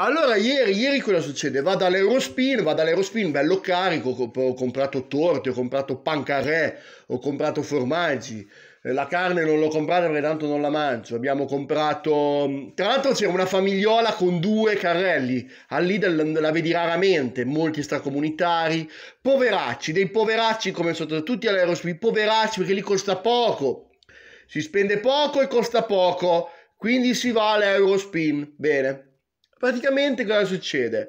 Allora ieri, ieri cosa succede? Vado all'Eurospin, vado all'Eurospin bello carico, ho comprato torte, ho comprato pancarè, ho comprato formaggi, eh, la carne non l'ho comprata perché tanto non la mangio, abbiamo comprato... Mm, tra l'altro c'è una famigliola con due carrelli, Lidl la vedi raramente, molti stracomunitari, poveracci, dei poveracci come sono tutti all'Eurospin, poveracci perché lì costa poco, si spende poco e costa poco, quindi si va all'Eurospin, bene. Praticamente cosa succede?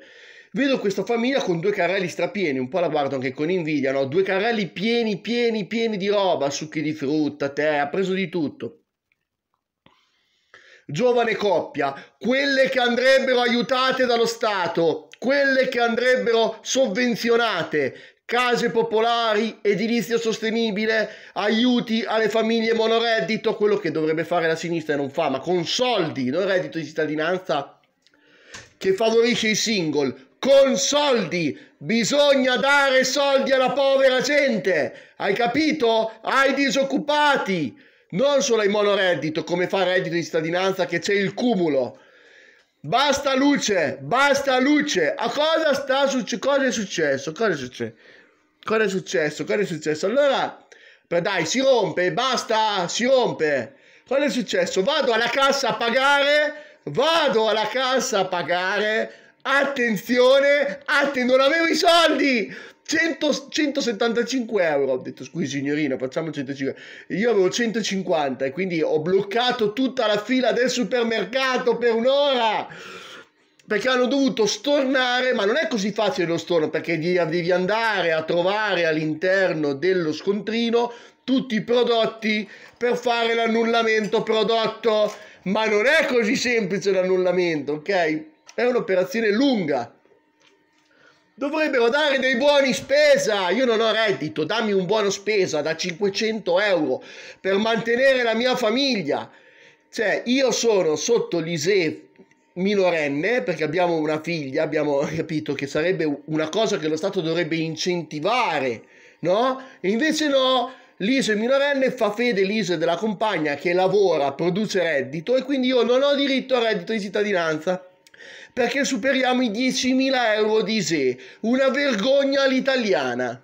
Vedo questa famiglia con due carrelli strapieni, un po' la guardo anche con invidia, no? Due carrelli pieni, pieni, pieni di roba, succhi di frutta, tè, ha preso di tutto. Giovane coppia, quelle che andrebbero aiutate dallo Stato, quelle che andrebbero sovvenzionate, case popolari, edilizia sostenibile, aiuti alle famiglie monoreddito, quello che dovrebbe fare la sinistra e non fa, ma con soldi, non reddito di cittadinanza che favorisce i single con soldi. Bisogna dare soldi alla povera gente. Hai capito? Ai disoccupati. Non solo ai monoreddito, come fa reddito di cittadinanza, che c'è il cumulo. Basta luce, basta luce. A cosa sta succedendo cosa è successo? Cosa è successo? Cosa è successo? Cosa è successo? Allora, dai, si rompe, basta, si rompe. Cosa è successo? Vado alla cassa a pagare vado alla cassa a pagare, attenzione, atten- non avevo i soldi, 100, 175 euro. Ho detto, scusi signorina, facciamo 150. Io avevo 150 e quindi ho bloccato tutta la fila del supermercato per un'ora. Perché hanno dovuto stornare, ma non è così facile lo storno, perché devi andare a trovare all'interno dello scontrino tutti i prodotti per fare l'annullamento prodotto ma non è così semplice l'annullamento, ok? È un'operazione lunga. Dovrebbero dare dei buoni spesa. Io non ho reddito, dammi un buono spesa da 500 euro per mantenere la mia famiglia. Cioè, io sono sotto l'ISE minorenne perché abbiamo una figlia, abbiamo capito che sarebbe una cosa che lo Stato dovrebbe incentivare, no? E invece no, Lise minorenne fa fede Lise della compagna che lavora, produce reddito e quindi io non ho diritto al reddito di cittadinanza perché superiamo i 10.000 euro di ISE. Una vergogna all'italiana.